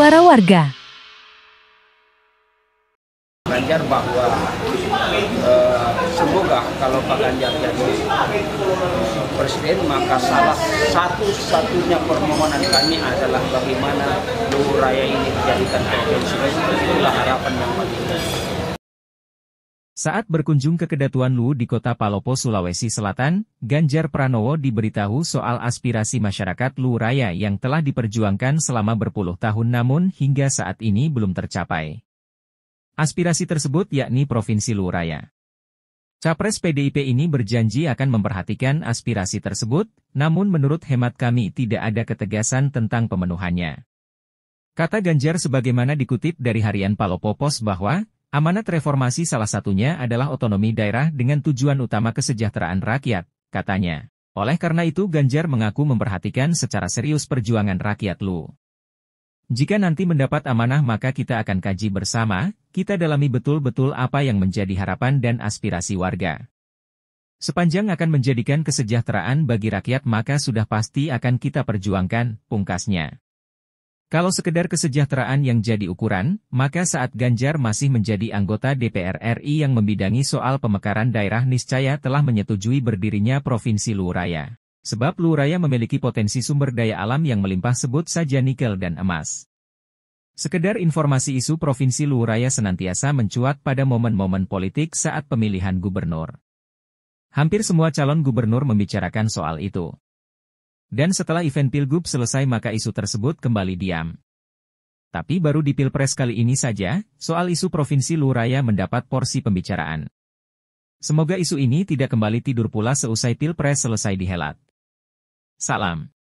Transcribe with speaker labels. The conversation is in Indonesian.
Speaker 1: Suara Warga. Ganjar bahwa eh, semoga kalau Pak Ganjar jadi eh, presiden maka salah satu-satunya permohonan kami adalah bagaimana Luhur Raya ini dijadikan ikon Itulah harapan yang paling saat berkunjung ke Kedatuan Lu di kota Palopo, Sulawesi Selatan, Ganjar Pranowo diberitahu soal aspirasi masyarakat Lu Raya yang telah diperjuangkan selama berpuluh tahun namun hingga saat ini belum tercapai. Aspirasi tersebut yakni Provinsi Lu Raya. Capres PDIP ini berjanji akan memperhatikan aspirasi tersebut, namun menurut hemat kami tidak ada ketegasan tentang pemenuhannya. Kata Ganjar sebagaimana dikutip dari harian Palopo Pos bahwa, Amanat reformasi salah satunya adalah otonomi daerah dengan tujuan utama kesejahteraan rakyat, katanya. Oleh karena itu Ganjar mengaku memperhatikan secara serius perjuangan rakyat Lu. Jika nanti mendapat amanah maka kita akan kaji bersama, kita dalami betul-betul apa yang menjadi harapan dan aspirasi warga. Sepanjang akan menjadikan kesejahteraan bagi rakyat maka sudah pasti akan kita perjuangkan, pungkasnya. Kalau sekedar kesejahteraan yang jadi ukuran, maka saat Ganjar masih menjadi anggota DPR RI yang membidangi soal pemekaran daerah niscaya telah menyetujui berdirinya Provinsi Luraya. Sebab Luraya memiliki potensi sumber daya alam yang melimpah sebut saja nikel dan emas. Sekedar informasi isu Provinsi Luraya senantiasa mencuat pada momen-momen politik saat pemilihan gubernur. Hampir semua calon gubernur membicarakan soal itu. Dan setelah event Pilgub selesai maka isu tersebut kembali diam. Tapi baru di Pilpres kali ini saja, soal isu Provinsi Luraya mendapat porsi pembicaraan. Semoga isu ini tidak kembali tidur pula seusai Pilpres selesai dihelat. Salam.